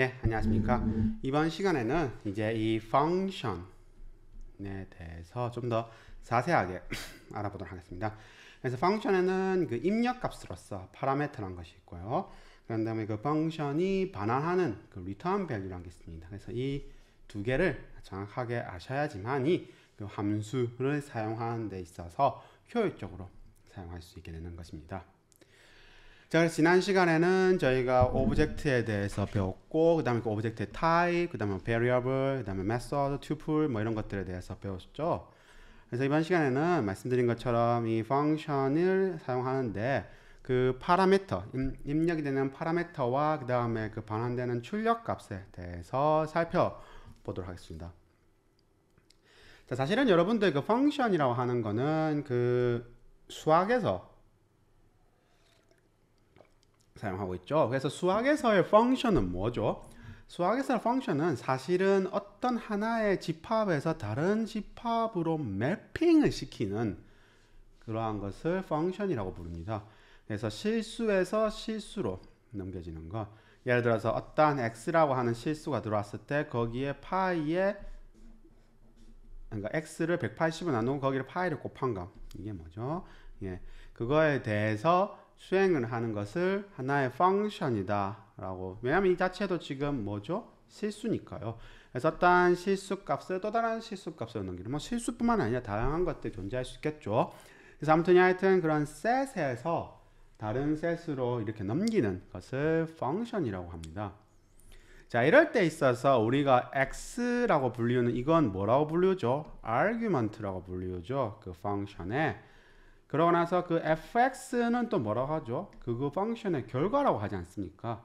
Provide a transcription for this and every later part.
예, 안녕하십니까. 이번 시간에는 이제 이 function에 대해서 좀 더 자세하게 알아보도록 하겠습니다. 그래서 function에는 그 입력 값으로서 파라메터란 것이 있고요. 그런 다음에 그 function이 반환하는 그 return value란 게 있습니다. 그래서 이 두 개를 정확하게 아셔야지만이 그 함수를 사용하는 데 있어서 효율적으로 사용할 수 있게 되는 것입니다. 자, 지난 시간에는 저희가 오브젝트에 대해서 배웠고 그다음에 그 오브젝트의 타입, 그다음에 variable, 그다음에 method, tuple 뭐 이런 것들에 대해서 배웠죠. 그래서 이번 시간에는 말씀드린 것처럼 이 f u n c t i o n 을 사용하는데 그 파라미터, 입력이 되는 파라미터와 그다음에 그 반환되는 출력 값에 대해서 살펴보도록 하겠습니다. 자, 사실은 여러분들 그 f u n c t i o n 이라고 하는 거는 그 수학에서 사용하고 있죠. 그래서 수학에서의 f u n c t i o n 은 뭐죠? 수학에서의 f u n c t i o n 은 사실은 어떤 하나의 집합에서 다른 집합으로 m a p p i n g 을 시키는 그러한 것을 f u n c t i o n 이라고 부릅니다. 그래서 실수에서 실수로 넘겨지는 것. 예를 들어서 어떤 x라고 하는 실수가 들어왔을 때 거기에 파이에 그러니까 x를 180으로 나누고 거기를 파이를 곱한 거. 이게 뭐죠? 예. 그거에 대해서 수행을 하는 것을 하나의 펑션이다 라고 왜냐면 이 자체도 지금 뭐죠? 실수니까요 그래서 딴 실수 값을 또 다른 실수 값으로 넘기는 뭐 실수뿐만 아니라 다양한 것들이 존재할 수 있겠죠 그래서 아무튼 하여튼 그런 셋에서 다른 셋으로 이렇게 넘기는 것을 펑션이라고 합니다 자 이럴 때 있어서 우리가 x라고 불리우는 이건 뭐라고 불리우죠? argument라고 불리우죠 그 펑션에 그러고 나서 그 fx는 또 뭐라고 하죠? 그거 o n 의 결과라고 하지 않습니까?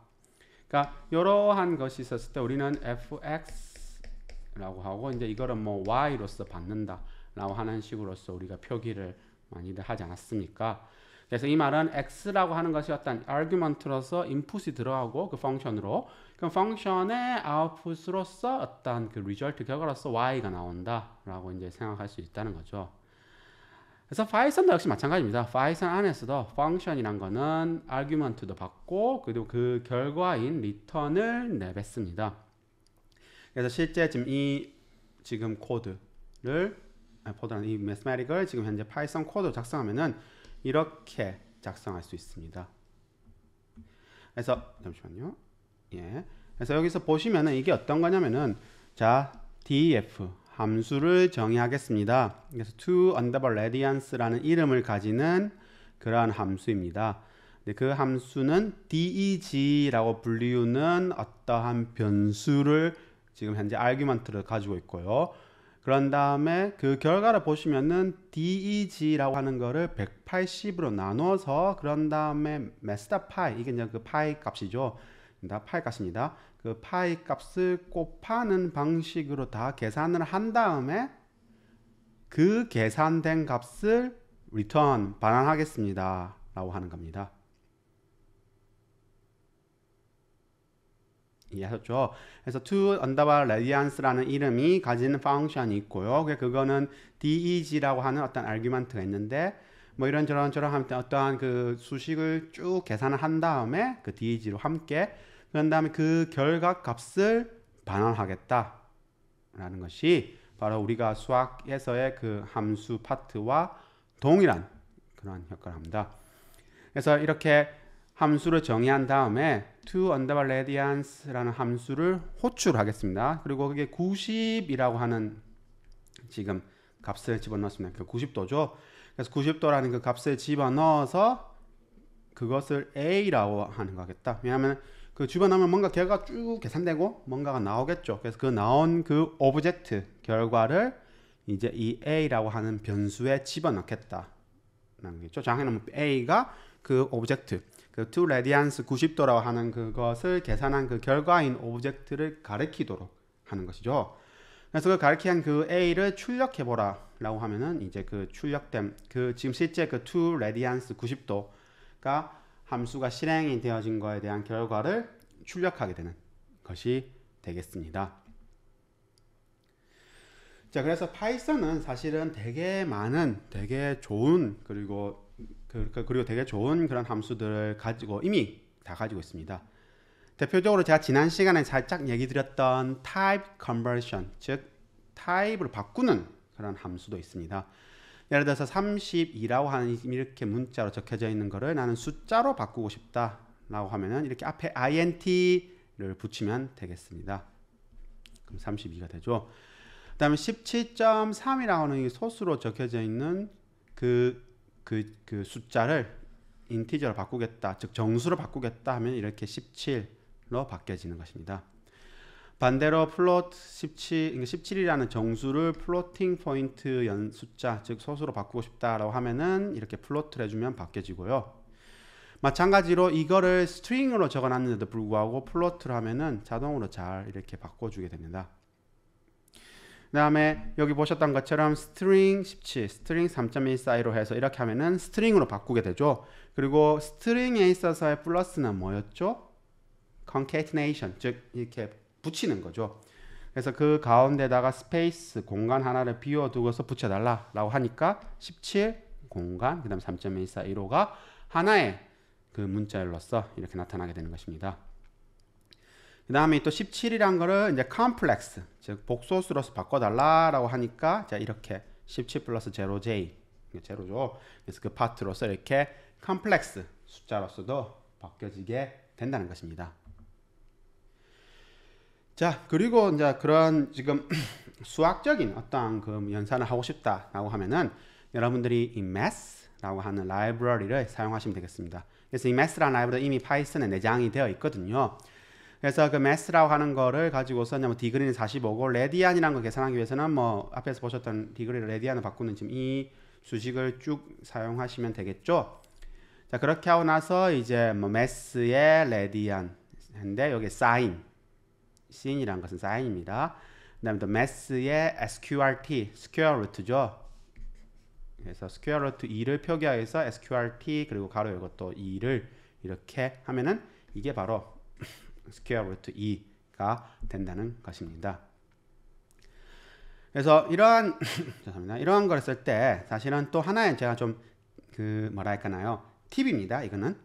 그러니까 이러한 것이 있었을 때 우리는 fx라고 하고 이제 이거는 뭐 y로서 받는다 라고 하는 식으로서 우리가 표기를 많이들 하지 않았습니까? 그래서 이 말은 x라고 하는 것이 어떤 argument로서 i n p u t 이 들어가고 그 f u n c t i o n 으로 그럼 o n 의 o u 아웃풋으로서 어떤 그 result 결과로서 y가 나온다 라고 이제 생각할 수 있다는 거죠. 그래서 파이썬도 역시 마찬가지입니다. 파이썬 안에서도 function이란 거는 argument도 받고 그리고 그 결과인 return을 내뱉습니다. 그래서 실제 지금 이 지금 코드를 아, 보다는 이 mathematic을 지금 현재 파이썬 코드 작성하면은 이렇게 작성할 수 있습니다. 그래서 잠시만요. 예. 그래서 여기서 보시면은 이게 어떤 거냐면은 자 df 함수를 정의하겠습니다. 그래서 to underbar r a d i a n c e 라는 이름을 가지는 그러한 함수입니다. 그 함수는 deg라고 불리우는 어떠한 변수를 지금 현재 a r g u m e n t 를 가지고 있고요. 그런 다음에 그 결과를 보시면은 deg라고 하는 거를 180으로 나눠서 그런 다음에 메스다 파이 이게 이제 그 파이 값이죠. 파이 값입니다. 그 파이 값을 곱하는 방식으로 다 계산을 한 다음에 그 계산된 값을 return 반환하겠습니다. 라고 하는 겁니다. 이해하셨죠? 그래서 to underbar r a d i a n c e 라는 이름이 가진 f u n c t i o n 이 있고요. 그거는 deg라고 하는 어떤 argument가 있는데 뭐 이런저런 저런 하면 어떠한 그 수식을 쭉 계산을 한 다음에 그 deg로 함께 그런 다음에 그 결과값을 반환하겠다라는 것이 바로 우리가 수학에서의 그 함수 파트와 동일한 그런 효과를 합니다. 그래서 이렇게 함수를 정의한 다음에 to underbar radians라는 함수를 호출하겠습니다. 그리고 그게 90이라고 하는 지금 값을 집어넣었습니다. 그 90도죠. 그래서 90도라는 그 값을 집어넣어서 그것을 A라고 하는 거겠다. 왜냐하면 그 주변하면 뭔가 결과가 쭉 계산되고 뭔가가 나오겠죠. 그래서 그 나온 그 오브젝트 결과를 이제 이 a라고 하는 변수에 집어넣겠다라는 거죠. 장해놓으면 a가 그 오브젝트 그 to radians 90도라고 하는 그것을 계산한 그 결과인 오브젝트를 가리키도록 하는 것이죠. 그래서 그 가리키한 그 a를 출력해 보라라고 하면은 이제 그 출력된 그 지금 실제 그 to radians 90도가 함수가 실행이 되어진 것에 대한 결과를 출력하게 되는 것이 되겠습니다. 자 그래서 파이썬은 사실은 되게 많은 되게 좋은 그리고 그, 그, 그리고 되게 좋은 그런 함수들을 가지고 이미 다 가지고 있습니다. 대표적으로 제가 지난 시간에 살짝 얘기 드렸던 type conversion 즉 타입을 바꾸는 그런 함수도 있습니다. 예를 들어서 32라고 하는 이렇게 문자로 적혀져 있는 거를 나는 숫자로 바꾸고 싶다라고 하면은 이렇게 앞에 int를 붙이면 되겠습니다. 그럼 32가 되죠. 그다음에 17.3이라고 하는 소수로 적혀져 있는 그, 그, 그 숫자를 인티저로 바꾸겠다, 즉 정수로 바꾸겠다 하면 이렇게 17로 바뀌어지는 것입니다. 반대로 플롯 17, 17이라는 그러니까 정수를 플로팅 포인트 연 숫자, 즉 소수로 바꾸고 싶다라고 하면은 이렇게 플로트를 해주면 바뀌어지고요. 마찬가지로 이거를 스트링으로 적어놨는데도 불구하고 플로트를 하면은 자동으로 잘 이렇게 바꿔주게 됩니다. 그 다음에 여기 보셨던 것처럼 스트링 17, 스트링 3.1 사이로 해서 이렇게 하면은 스트링으로 바꾸게 되죠. 그리고 스트링에 있어서의 플러스는 뭐였죠? concatenation, 즉 이렇게 붙이는 거죠. 그래서 그 가운데다가 스페이스 공간 하나를 비워두고서 붙여달라라고 하니까 17 공간 그다음 3.1415가 하나의 그 문자열로서 이렇게 나타나게 되는 것입니다. 그 다음에 또 17이란 거를 이제 컴플렉스 즉 복소수로서 바꿔달라라고 하니까 자 이렇게 17 플러스 0j 제로죠. 그래서 그 파트로서 이렇게 컴플렉스 숫자로서도 바뀌어지게 된다는 것입니다. 자, 그리고 이제 그런 지금 수학적인 어떤 그 연산을 하고 싶다라고 하면은 여러분들이 이 math라고 하는 라이브러리를 사용하시면 되겠습니다. 그래서 이 math라는 라이브러리 이미 파이썬에 내장이 되어 있거든요. 그래서 그 math라고 하는 거를 가지고서 뭐 디그리는 45고 레디안이라는 걸 계산하기 위해서는 뭐 앞에서 보셨던 디그리를 레디안으로 바꾸는 지금 이 수식을 쭉 사용하시면 되겠죠. 자, 그렇게 하고 나서 이제 뭐 math의 레디안 인데 여기 사인 씬이라는 것은 사인입니다. 그 다음에 매스의 SQRT, 스퀘어 루트죠. 그래서 스퀘어 루트 2를 표기하여서 SQRT 그리고 가로 이것도 2를 이렇게 하면은 이게 바로 스퀘어 루트 2가 된다는 것입니다. 그래서 이러한 죄송합니다. 이러한 걸쓸때 사실은 또 하나의 제가 좀 그 뭐랄까나요 팁입니다. 이거는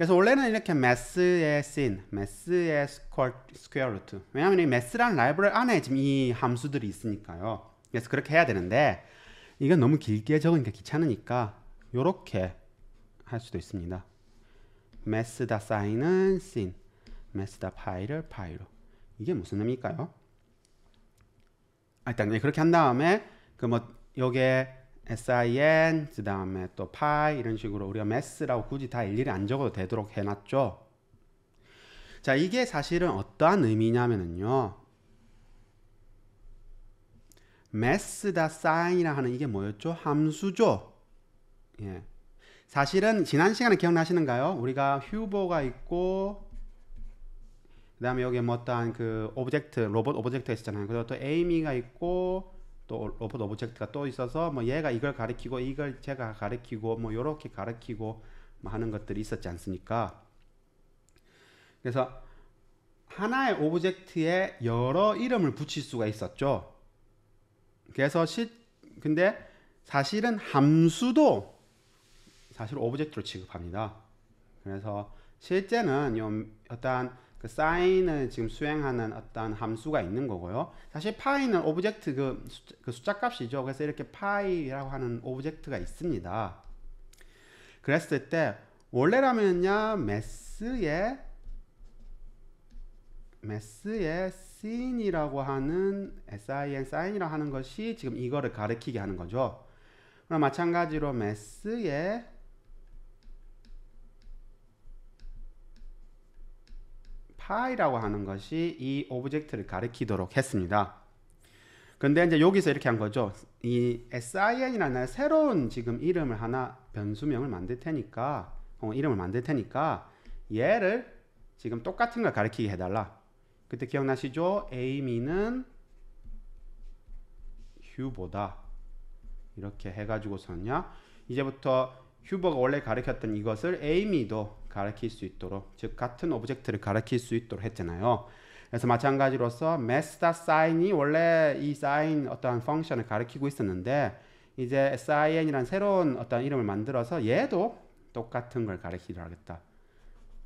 그래서 원래는 이렇게 매스의 sin, 매스의 square root 왜냐면이 매스라는 라이브러리 안에 지금 이 함수들이 있으니까요 그래서 그렇게 해야 되는데 이건 너무 길게 적으니까 귀찮으니까 이렇게 할 수도 있습니다 매스다 사인은 sin 매스다 파이를 파이로 이게 무슨 의미일까요? 아, 일단 네, 그렇게 한 다음에 그 뭐 여기에 sin 그 다음에 또 파이 이런 식으로 우리가 매스라고 굳이 다 일일이 안 적어도 되도록 해놨죠. 자 이게 사실은 어떠한 의미냐면요 매스다 사인이라 하는 이게 뭐였죠? 함수죠. 예. 사실은 지난 시간에 기억나시는가요? 우리가 휴보가 있고 그 다음에 여기에 뭐 어떠한 그 오브젝트, 로봇 오브젝트 가 있었잖아요. 그리고 또 에이미가 있고 또 로봇 오브젝트가 또 있어서 뭐 얘가 이걸 가리키고 이걸 제가 가리키고 뭐 요렇게 가리키고 뭐 하는 것들이 있었지 않습니까? 그래서 하나의 오브젝트에 여러 이름을 붙일 수가 있었죠. 그래서 실 근데 사실은 함수도 사실 오브젝트로 취급합니다. 그래서 실제는 어떠한 그 s 사 n 을 지금 수행하는 어떤 함수가 있는 거고요. 사실 파이는 오브젝트 그, 숫자, 그 숫자 값이죠. 그래서 이렇게 파이라고 하는 오브젝트가 있습니다. 그랬을 때 원래라면요 매스의 매스의 sin이라고 하는 sin sin이라고 하는 것이 지금 이거를 가리키게 하는 거죠. 그럼 마찬가지로 매스의 h i 라고 하는 것이 이 오브젝트를 가리키도록 했습니다. 근데 이제 여기서 이렇게 한 거죠. 이 sin이라는 새로운 지금 이름을 하나 변수명을 만들 테니까 어, 이름을 만들 테니까 얘를 지금 똑같은 걸 가리키게 해달라. 그때 기억나시죠? 에이미는 휴보다 이렇게 해가지고서는요. 이제부터 휴버가 원래 가리켰던 이것을 에이미도 가리킬 수 있도록 즉 같은 오브젝트를 가리킬 수 있도록 했잖아요. 그래서 마찬가지로서 m a s t sign이 원래 이 sign 어떠한 펑션을 가리키고 있었는데 이제 s i n 이란 새로운 어떤 이름을 만들어서 얘도 똑같은 걸가리키로 하겠다.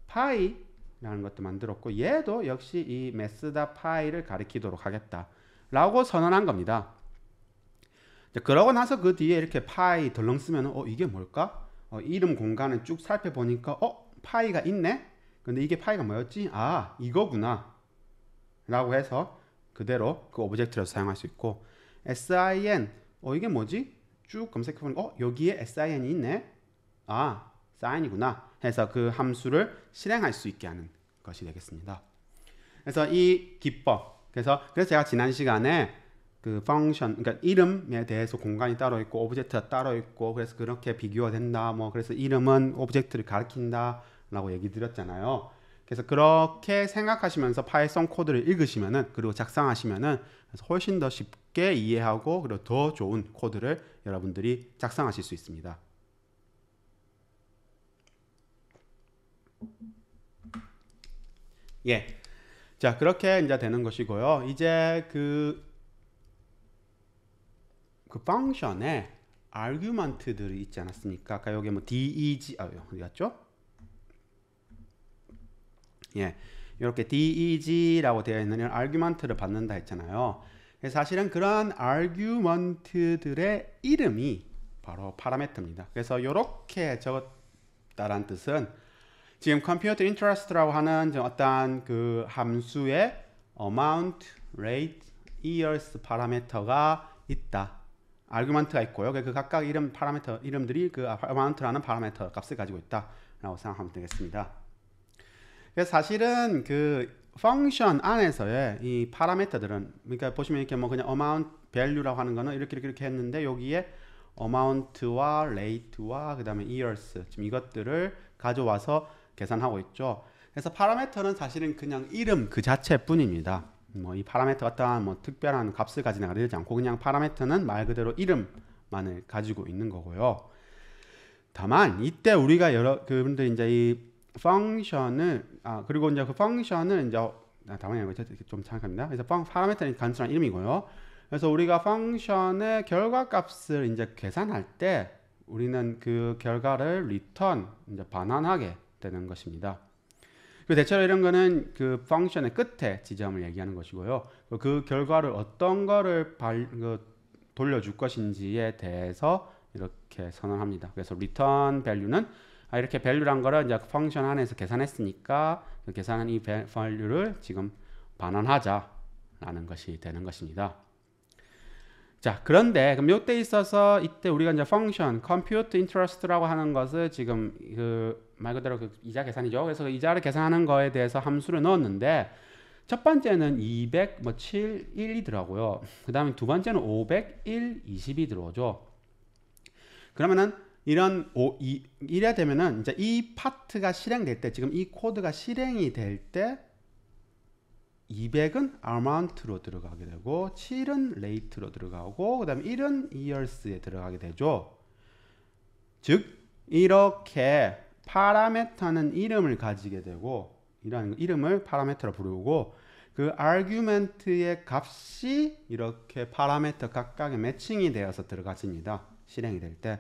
파이라는 것도 만들었고 얘도 역시 이 메스다 파이를 가리키도록 하겠다. 라고 선언한 겁니다. 그러고 나서 그 뒤에 이렇게 파이 덜렁 쓰면 어 이게 뭘까? 어, 이름 공간을 쭉 살펴보니까 어 파이가 있네? 근데 이게 파이가 뭐였지? 아 이거구나 라고 해서 그대로 그 오브젝트를 사용할 수 있고 sin 어 이게 뭐지? 쭉 검색해보니까 어 여기에 sin이 있네? 아 s i n 이구나 해서 그 함수를 실행할 수 있게 하는 것이 되겠습니다 그래서 이 기법 그래서 그래서 제가 지난 시간에 그 function 그러니까 이름에 대해서 공간이 따로 있고 오브젝트가 따로 있고 그래서 그렇게 비교가 된다 뭐 그래서 이름은 오브젝트를 가리킨다 라고 얘기 드렸잖아요. 그래서 그렇게 생각하시면서 파이썬 코드를 읽으시면은 그리고 작성하시면은 훨씬 더 쉽게 이해하고 그리고 더 좋은 코드를 여러분들이 작성하실 수 있습니다. 예. 자, 그렇게 이제 되는 것이고요. 이제 그, 그 펑션에 a r g u m e n t 들이 있지 않았습니까? 아까 그러니까 뭐 e 아, 여기 뭐 DEG, 아, 어디 갔죠? 예, 이렇게 DEG라고 되어 있는 이런 아규먼트를 받는다 했잖아요. 사실은 그러한 아규먼트들의 이름이 바로 파라메터입니다. 그래서 이렇게 적었다란 뜻은 지금 컴퓨터 인트러스트라고 하는 어떤그 함수의 amount, rate, years 파라메터가 있다. 아규먼트가 있고요. 그 각각 이름 파라메터 이름들이 그 amount라는 파라메터 값을 가지고 있다라고 생각하면 되겠습니다. 그래서 사실은 그 펑션 안에서의 이 파라미터들은 그러니까 보시면 이렇게 뭐 그냥 amount value라고 하는 거는 이렇게 이렇게 이렇게 했는데 여기에 amount와 rate와 그다음에 years 지금 이것들을 가져와서 계산하고 있죠. 그래서 파라미터는 사실은 그냥 이름 그 자체뿐입니다. 뭐 이 파라미터 어떠한 뭐 특별한 값을 가지는 가되지 않고 그냥 파라미터는 말 그대로 이름만을 가지고 있는 거고요. 다만 이때 우리가 여러 그분들 이제 이 펑션을 아 그리고 이제 그 펑션을 이제 아, 당황이 아니좀 착각합니다. 그래서 펑 파라메터는 단순한 이름이고요. 그래서 우리가 펑션의 결과 값을 이제 계산할 때 우리는 그 결과를 리턴 이제 반환하게 되는 것입니다. 그 대체로 이런 거는 그 펑션의 끝에 지점을 얘기하는 것이고요. 그 결과를 어떤 거를 발, 그 돌려줄 것인지에 대해서 이렇게 선언합니다. 그래서 리턴 밸류는 아, 이렇게 밸류란 거를 이제 펑션 그 안에서 계산했으니까 그 계산한 이 밸류를 지금 반환하자라는 것이 되는 것입니다. 자, 그런데 그럼 요때 있어서 이때 우리가 이제 펑션 컴퓨트 인트러스트라고 하는 것을 지금 그 말 그대로 그 이자 계산이죠. 그래서 그 이자를 계산하는 거에 대해서 함수를 넣었는데 첫 번째는 200 뭐7 1이더라고요. 그다음에 두 번째는 501 20이 들어오죠. 그러면은 이런 오, 이, 이래 되면은 이제 이 파트가 실행될 때 지금 이 코드가 실행이 될 때 200은 amount로 들어가게 되고 7은 rate로 들어가고 그 다음에 1은 years에 들어가게 되죠 즉 이렇게 파라메터는 이름을 가지게 되고 이런 이름을 파라메터로 부르고 그 argument의 값이 이렇게 파라메터 각각의 매칭이 되어서 들어갔습니다 실행이 될때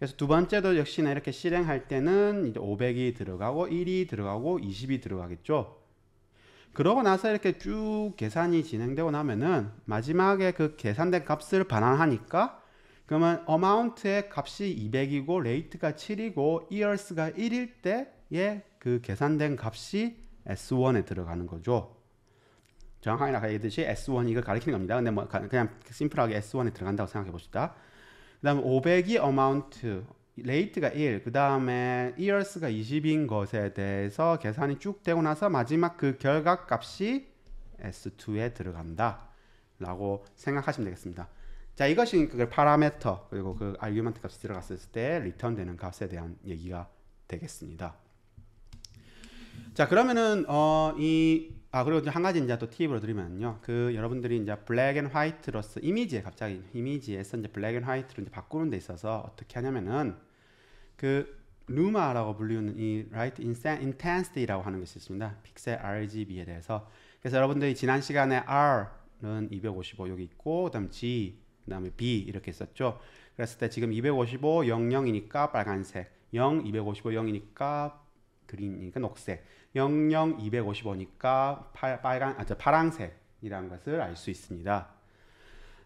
그래서 두 번째도 역시나 이렇게 실행할 때는 이제 500이 들어가고 1이 들어가고 20이 들어가겠죠. 그러고 나서 이렇게 쭉 계산이 진행되고 나면은 마지막에 그 계산된 값을 반환하니까 그러면 어마운트의 값이 200이고 레이트가 7이고 이얼스가 1일 때의 그 계산된 값이 S1에 들어가는 거죠. 정확하게 나가야 되듯이 S1 이걸 가리키는 겁니다. 근데 뭐 그냥 심플하게 S1에 들어간다고 생각해 봅시다. 그 다음에 500이 amount, 레이트가 1, 그 다음에 years가 20인 것에 대해서 계산이 쭉 되고 나서 마지막 그 결과 값이 S2에 들어간다. 라고 생각하시면 되겠습니다. 자, 이것이 그 파라메터, 그리고 그 아르규먼트 값이 들어갔을 때 리턴 되는 값에 대한 얘기가 되겠습니다. 자, 그러면은, 어, 이아 그리고 한 가지 이제 또 팁으로 드리면요. 그 여러분들이 이제 블랙 앤 화이트로서 이미지에 갑자기 이미지에서 이제 블랙 앤 화이트로 이제 바꾸는 데 있어서 어떻게 하냐면은 그 루마라고 불리는 이 라이트 인텐스티라고 하는 것이 있습니다. 픽셀 RGB에 대해서 그래서 여러분들이 지난 시간에 R는 255 여기 있고 그다음 G 그다음에 B 이렇게 있었죠. 그랬을 때 지금 255 00이니까 빨간색 0 255 0이니까 그린이니까 녹색 00 2 5 0원니까 파, 빨간 아, 저 파랑색이라는 것을 알 수 있습니다.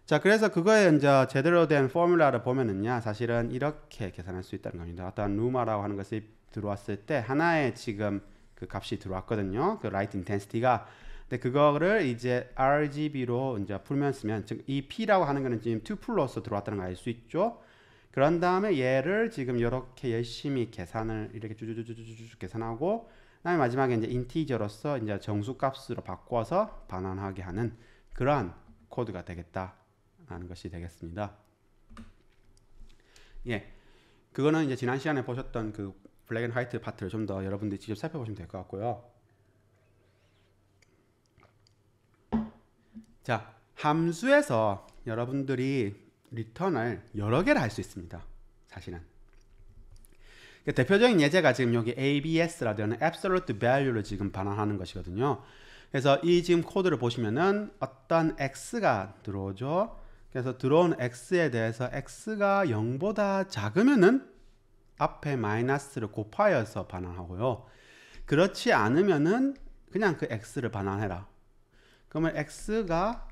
자, 그래서 그거에 이제 제대로 된 포뮬라를 보면은요, 사실은 이렇게 계산할 수 있다는 겁니다. 어떤 루마라고 하는 것이 들어왔을 때 하나의 지금 그 값이 들어왔거든요. 그 라이트 인텐시티가 근데 그거를 이제 RGB로 이제 풀면 쓰면 즉 이 P라고 하는 거는 지금 2 플러스 들어왔다는 걸 알 수 있죠. 그런 다음에 얘를 지금 이렇게 열심히 계산을 이렇게 쭉쭉쭉쭉 계산하고 그다음에 마지막에 이제 인티저로서 이제 정수값으로 바꿔서 반환하게 하는 그러한 코드가 되겠다라는 것이 되겠습니다. 예, 그거는 이제 지난 시간에 보셨던 그 블랙 앤 화이트 파트를 좀 더 여러분들이 직접 살펴보시면 될 것 같고요. 자, 함수에서 여러분들이 리턴을 여러 개를 할 수 있습니다. 사실은. 그 대표적인 예제가 지금 여기 ABS라는 Absolute Value를 지금 반환하는 것이거든요. 그래서 이 지금 코드를 보시면은 어떤 x가 들어오죠. 그래서 들어온 x에 대해서 x가 0보다 작으면은 앞에 마이너스를 곱하여서 반환하고요. 그렇지 않으면은 그냥 그 x를 반환해라. 그러면 x가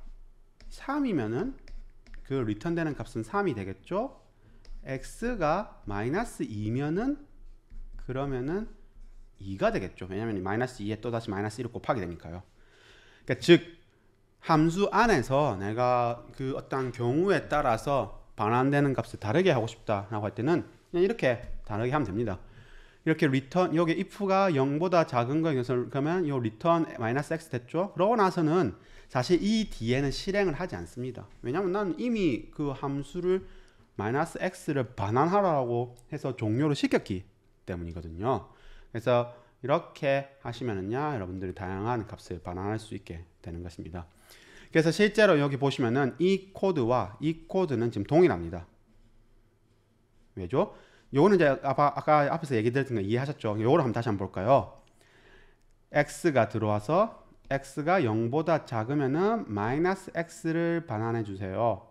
3이면은 그 리턴되는 값은 3이 되겠죠? x가 마이너스 2면은 그러면은 2가 되겠죠. 왜냐면 마이너스 2에 또다시 마이너스 1을 곱하게 되니까요. 그러니까 즉 함수 안에서 내가 그 어떤 경우에 따라서 반환되는 값을 다르게 하고 싶다라고 할 때는 그냥 이렇게 다르게 하면 됩니다. 이렇게 리턴 여기 if가 0보다 작은 거에 서 그러면 요 리턴 마이너스 x 됐죠? 그러고 나서는 사실 이 뒤에는 실행을 하지 않습니다. 왜냐면 난 이미 그 함수를 마이너스 x를 반환하라고 해서 종료를 시켰기 때문이거든요. 그래서 이렇게 하시면은요, 여러분들이 다양한 값을 반환할 수 있게 되는 것입니다. 그래서 실제로 여기 보시면은 이 코드와 이 코드는 지금 동일합니다. 왜죠? 요거는 이제 아까, 아까 앞에서 얘기 드렸던 거 이해하셨죠? 요거를 한번 다시 한번 볼까요? x가 들어와서 x가 0보다 작으면은 마이너스 x를 반환해 주세요.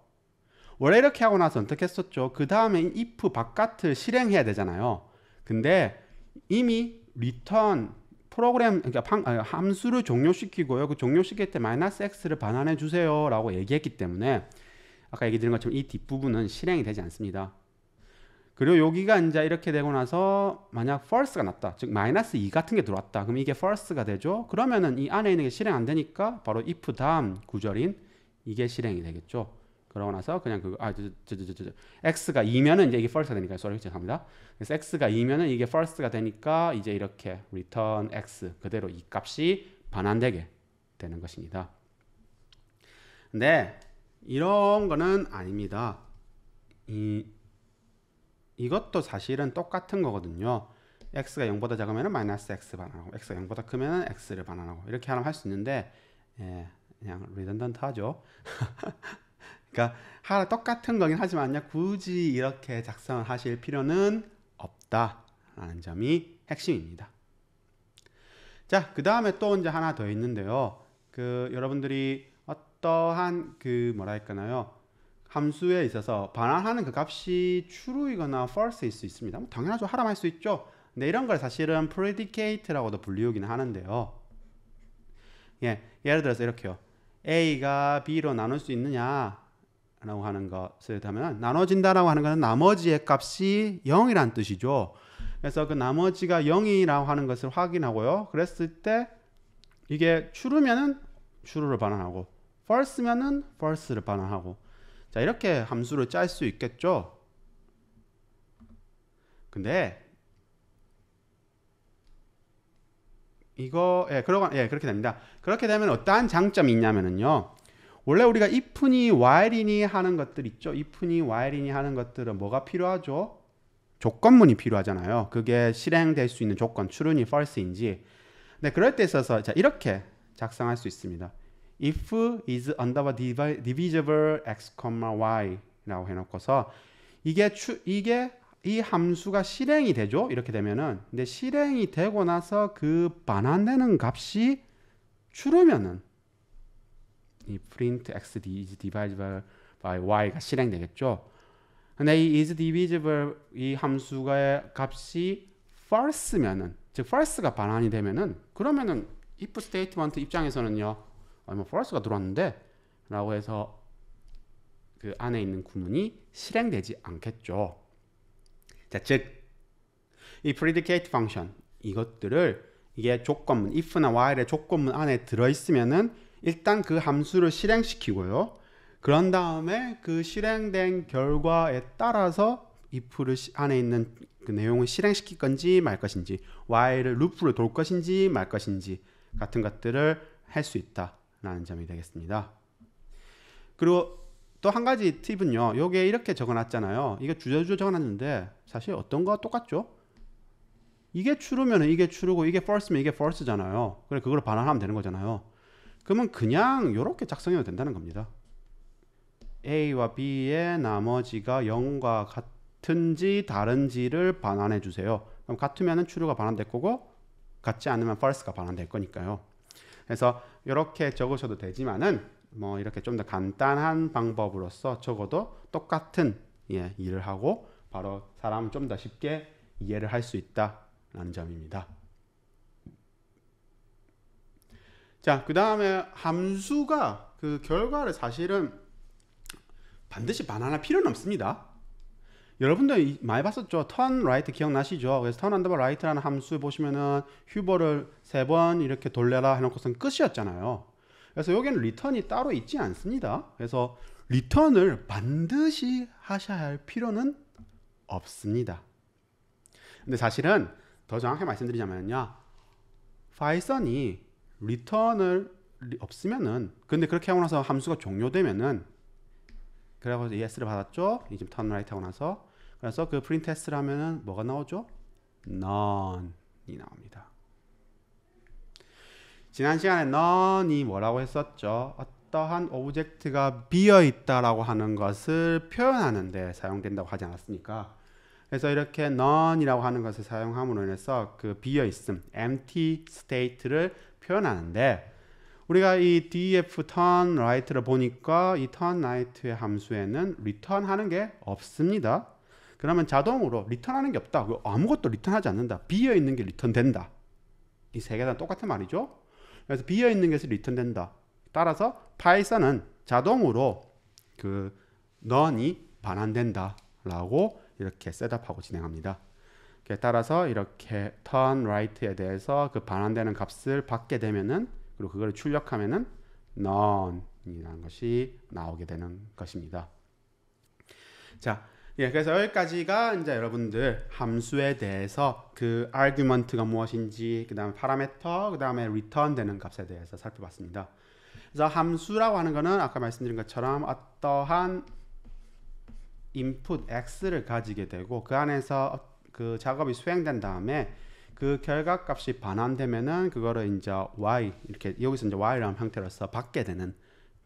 원래 이렇게 하고 나서 선택 했었죠? 그 다음에 if 바깥을 실행해야 되잖아요. 근데 이미 return 프로그램 그러니까 아, 함수를 종료시키고요. 그 종료시킬 때 마이너스 x를 반환해 주세요라고 얘기했기 때문에 아까 얘기 드린 것처럼 이 뒷부분은 실행이 되지 않습니다. 그리고 여기가 이제 이렇게 되고 나서 만약 false가 났다. 즉 마이너스 2 같은 게 들어왔다. 그럼 이게 false가 되죠. 그러면은 이 안에 있는 게 실행 안 되니까 바로 if 다음 구절인 이게 실행이 되겠죠. 그러고 나서 그냥 그 아저저저 저 저 x가 2면은 이제 이게 false가 되니까 sorry 죄송합니다. 그래서 x가 2면은 이게 false가 되니까 이제 이렇게 return x 그대로 이 값이 반환되게 되는 것입니다. 근데 이런 거는 아닙니다. 이 이것도 사실은 똑같은 거거든요. x가 0보다 작으면 마이너스 x 반환하고 x가 0보다 크면 x를 반환하고 이렇게 하면 할 수 있는데 예, 그냥 r e 리던던트하죠. 그러니까 하나 똑같은 거긴 하지만요. 굳이 이렇게 작성을 하실 필요는 없다라는 점이 핵심입니다. 자, 그 다음에 또 이제 하나 더 있는데요. 그 여러분들이 어떠한 그 뭐랄까요 라 함수에 있어서 반환하는 그 값이 true이거나 false일 수 있습니다. 뭐 당연하죠. 하람할 수 있죠. 근데 이런 걸 사실은 predicate라고도 불리우기는 하는데요. 예, 예를 들어서 이렇게요. A가 B로 나눌 수 있느냐? 라고 하는 것에 하면 나눠진다라고 하는 것은 나머지의 값이 0이란 뜻이죠. 그래서 그 나머지가 0이라고 하는 것을 확인하고요. 그랬을 때 이게 true면은 true를 반환하고 false면은 false를 반환하고 자 이렇게 함수를 짤 수 있겠죠. 근데 이거 예, 그러고 예, 그렇게 됩니다. 그렇게 되면 어떠한 장점이 있냐면은요. 원래 우리가 if니 while이니 하는 것들 있죠. if니 while이니 하는 것들은 뭐가 필요하죠? 조건문이 필요하잖아요. 그게 실행될 수 있는 조건, t r u e 인 false인지. 네, 그럴 때 있어서 자, 이렇게 작성할 수 있습니다. if is under divisible x, y라고 해 놓고서 이게 추, 이게 이 함수가 실행이 되죠. 이렇게 되면은 근데 실행이 되고 나서 그 반환되는 값이 추르면은 이 print xd is divisible by y가 실행되겠죠. 근데 이 is divisible 이 함수의 값이 false면은 즉 false가 반환이 되면은 그러면은 if statement 입장에서는요. 얼마 아, 뭐 false가 들어왔는데 라고 해서 그 안에 있는 구문이 실행되지 않겠죠. 자, 즉이 predicate function 이것들을 이게 조건문 if나 while의 조건문 안에 들어 있으면은 일단 그 함수를 실행시키고요. 그런 다음에 그 실행된 결과에 따라서 if를 안에 있는 그 내용을 실행시킬 건지 말 것인지 while를 루프를 돌 것인지 말 것인지 같은 것들을 할 수 있다라는 점이 되겠습니다. 그리고 또 한 가지 팁은요. 여기에 이렇게 적어놨잖아요. 이게 주저주저 적어놨는데 사실 어떤 거와 똑같죠? 이게 t r u e 면 이게 t r u e 고 이게 false면 이게 false잖아요. 그래 그걸 반환하면 되는 거잖아요. 그러면 그냥 이렇게 작성해도 된다는 겁니다. A와 B의 나머지가 0과 같은지 다른지를 반환해 주세요. 그럼 같으면 은 추류가 반환될 거고 같지 않으면 false가 반환될 거니까요. 그래서 이렇게 적으셔도 되지만은 뭐 이렇게 좀 더 간단한 방법으로서 적어도 똑같은 예, 일을 하고 바로 사람은 좀 더 쉽게 이해를 할 수 있다라는 점입니다. 자, 그 다음에 함수가 그 결과를 사실은 반드시 반환할 필요는 없습니다. 여러분들 많이 봤었죠? turn right 기억나시죠? 그래서 turn underbar right라는 함수 보시면은 휴버를 세 번 이렇게 돌려라 해놓고선 끝이었잖아요. 그래서 여기는 r e t u r n 이 따로 있지 않습니다. 그래서 r e t u r n 을 반드시 하셔야 할 필요는 없습니다. 근데 사실은 더정확하게 말씀드리자면요. 파이썬이 return을 없으면은 근데 그렇게 하고 나서 함수가 종료되면은 그래가지고 yes를 받았죠. 이제 turn right 하고 나서 그래서 그프린 i n t t 를 하면은 뭐가 나오죠? none이 나옵니다. 지난 시간에 none이 뭐라고 했었죠? 어떠한 오브젝트가 비어 있다라고 하는 것을 표현하는데 사용된다고 하지 않았습니까? 그래서 이렇게 none이라고 하는 것을 사용함으로 인해서 그 비어 있음, empty state를 표현하는데 우리가 이 def turn right를 보니까 이 turn right의 함수에는 return 하는 게 없습니다. 그러면 자동으로 return 하는 게 없다. 아무것도 return 하지 않는다. 비어 있는 게 return 된다. 이 세 개 다 똑같은 말이죠. 그래서 비어 있는 것이 return 된다. 따라서 파이썬은 자동으로 그 none이 반환된다라고 이렇게 셋업하고 진행합니다. 따라서 이렇게 turn right에 대해서 그 반환되는 값을 받게 되면은 그리고 그걸 출력하면은 none이라는 것이 나오게 되는 것입니다. 자, 예, 그래서 여기까지가 이제 여러분들 함수에 대해서 그 argument가 무엇인지, 그 다음에 파라메터, 그 다음에 return 되는 값에 대해서 살펴봤습니다. 그래서 함수라고 하는 거는 아까 말씀드린 것처럼 어떠한 input x를 가지게 되고 그 안에서 그 작업이 수행된 다음에 그 결과값이 반환되면은 그거를 이제 y 이렇게 여기서 이제 y라는 형태로서 받게 되는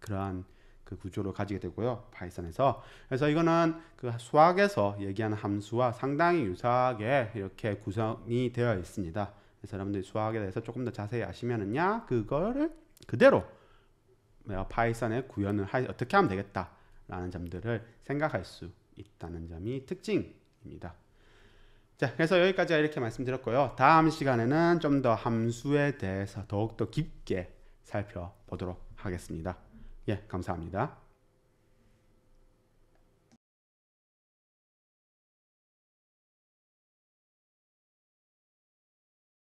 그러한 그구조를 가지게 되고요 파이썬에서 그래서 이거는 그 수학에서 얘기하는 함수와 상당히 유사하게 이렇게 구성이 되어 있습니다 그래서 여러분들이 수학에 대해서 조금 더 자세히 아시면은요 그거를 그대로 파이썬에 구현을 하, 어떻게 하면 되겠다 라는 점들을 생각할 수 있다는 점이 특징입니다. 자, 그래서 여기까지가 이렇게 말씀드렸고요. 다음 시간에는 좀 더 함수에 대해서 더욱더 깊게 살펴보도록 하겠습니다. 예, 감사합니다.